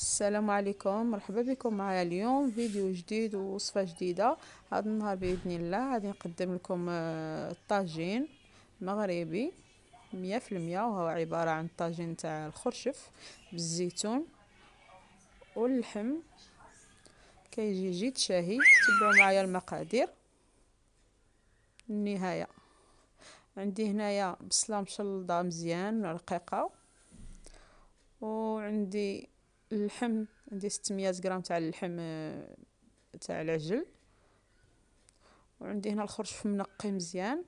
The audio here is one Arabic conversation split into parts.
السلام عليكم مرحبا بكم معايا اليوم فيديو جديد ووصفه جديده هذا النهار باذن الله غادي نقدم لكم آه، الطاجين مغربي مية في المية وهو عبارة عن طاجين تاع الخرشف بالزيتون واللحم كيجي جيد شهي تبعوا معايا المقادير النهاية عندي هنايا بصله مشلضه مزيان رقيقه وعندي اللحم عندي 600 غرام تاع اللحم آه، تاع العجل وعندي هنا الخرشف منقي مزيان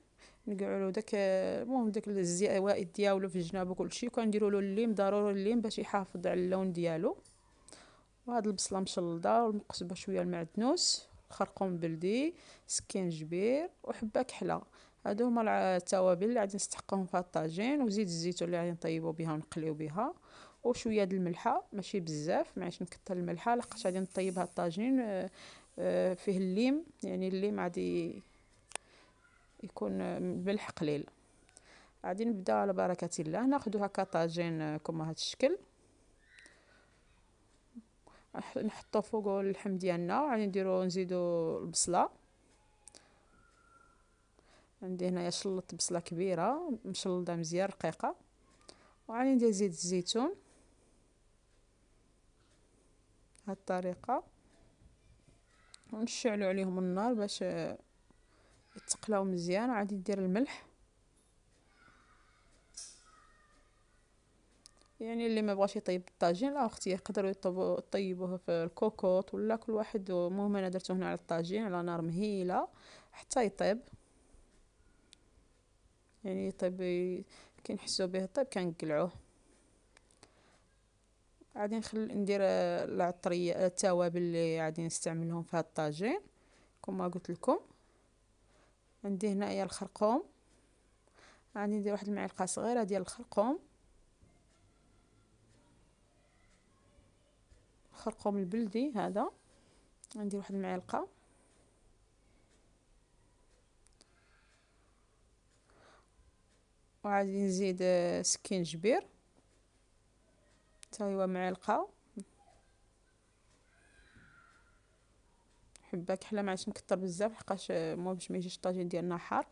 نقعلو داك المهم داك الزوائد ديالو في الجناب وكلشي وكنديروا له الليم ضروري الليم باش يحافظ على اللون ديالو وهاد البصله مشلضه والمقصبه شويه المعدنوس خرقوم بلدي سكينجبير وحبه كحله هادو هما التوابل اللي غادي نستحقهم في الطاجين وزيت الزيتون اللي غادي نطيبو بها ونقليو بها وشويه د الملحه ماشي بزاف معليش نكثر الملحه لحقاش غادي نطيب هاد الطاجين آه، آه، فيه الليم يعني الليم غادي يكون الملح آه، قليل غادي نبدا على بركه الله ناخذ هكا طاجين كما هاد الشكل نحطو فوق اللحم ديالنا وغادي نديرو نزيدو البصله عندي هنايا شلط بصله كبيره مشلده مزيان رقيقه وغادي ندير زيت الزيتون الطريقه ونشعلوا عليهم النار باش آه، يتقلاو مزيان وعاد ندير الملح يعني اللي ما بغاش يطيب الطاجين لا اختي يقدروا يطيبوه في الكوكوط ولا كل واحد المهم انا درته هنا على الطاجين على نار مهيله حتى يطيب يعني يطيب كي نحسوا به طيب كنقلعوه غادي نخلي ندير آه، العطريه آه، التوابل اللي غادي نستعملهم في هاد الطاجين كما قلت لكم عندي هنايا الخرقوم غادي ندير واحد المعلقه صغيره ديال الخرقوم الخرقوم البلدي هذا غندير واحد المعلقه وعادي نزيد آه، سكين جبير هو معلقه حبه كحله ما نكثر بزاف حقاش مو باش ما يجيش الطاجين ديالنا حار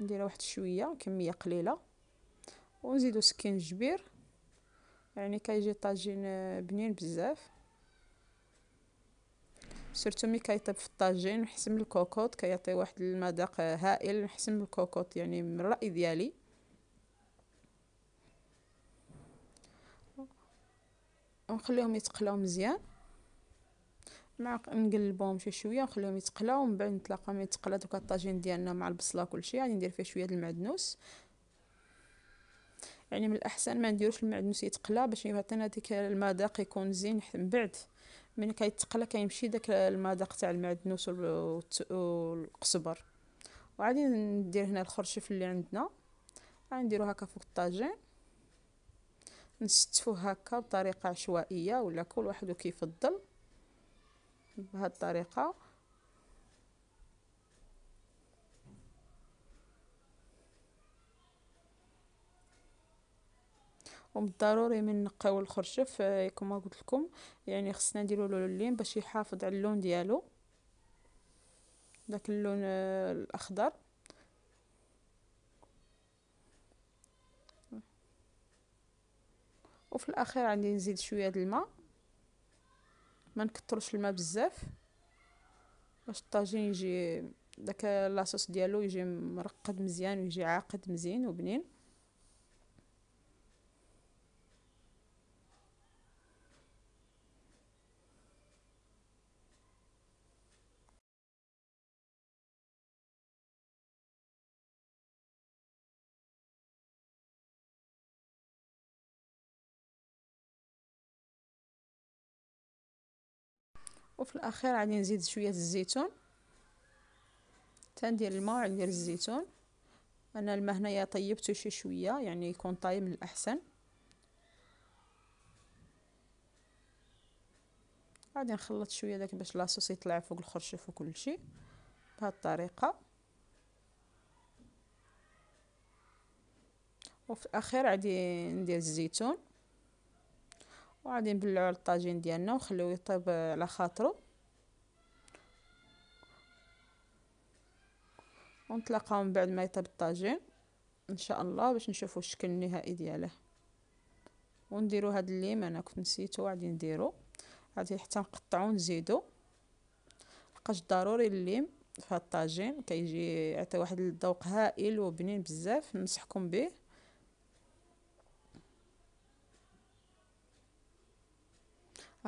نديرها واحد شويه كميه قليله ونزيدو سكين جبير يعني كيجي طاجين بنين بزاف سورتو ملي كيطيب في الطاجين نحسم الكوكوط كيعطي واحد المذاق هائل نحسم الكوكوط يعني من الراي ديالي نخليهم يتقلاو مزيان مع نقلبهم شي شويه نخليهم يتقلاو ومن بعد نطلقهم يتقلا دوك الطاجين ديالنا مع البصله كلشي غادي يعني ندير فيه شويه المعدنوس يعني من الاحسن ما نديروش المعدنوس يتقلى باش يعطينا ديك المذاق يكون زين من بعد من كيتقلى كيمشي داك المذاق تاع المعدنوس والقزبر وغادي ندير هنا الخرشف اللي عندنا غنديرو هكا فوق الطاجين نستفو هكا بطريقه عشوائيه ولا كل واحد كيفضل بهذه الطريقه ومن الضروري من نقيو الخرشف كما قلت لكم يعني خصنا نديرو له اللين باش يحافظ على اللون ديالو داك اللون آه، الاخضر وفي الاخير عندي نزيد شويه د الماء ما نكثرش الماء بزاف باش الطاجين يجي داك لاصوص ديالو يجي مرقد مزيان ويجي عاقد مزيان وبنين وفي الاخير غادي نزيد شويه الزيتون تندير الماء وندير الزيتون انا الماء هنايا طيبته شي شويه يعني يكون طايب من الاحسن غادي نخلط شويه داك باش لاصوص يطلع فوق الخرشف وكل شيء بهذه الطريقه وفي الاخير غادي ندير الزيتون وغادي نبلعو على الطاجين ديالنا وخليوه يطيب على خاطرو ونتلاقاو من بعد ما يطيب الطاجين ان شاء الله باش نشوفو الشكل النهائي دياله ونديرو هاد الليم انا كنت نسيتو غادي نديرو غادي حتى نقطعو ونزيدو لقاش ضروري الليم في هاد الطاجين كيجي يعطي واحد الذوق هائل وبنين بزاف ننصحكم به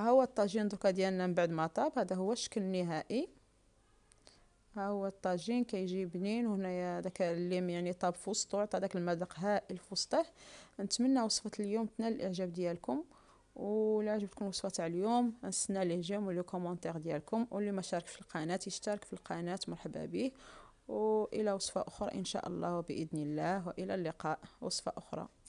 ها هو الطاجين دوكا ديالنا من بعد ما طاب هذا هو الشكل النهائي ها هو الطاجين كيجي بنين وهنايا داك الليم يعني طاب في وسطو عطى داك المذاق هائل في وسطه نتمنى وصفه اليوم تنال الاعجاب ديالكم ولا عجبتكم الوصفه تاع اليوم نستنى لي جيم ولي كومونتير ديالكم واللي ما شاركش في القناه يشترك في القناه مرحبا به والى وصفه اخرى ان شاء الله باذن الله والى اللقاء وصفه اخرى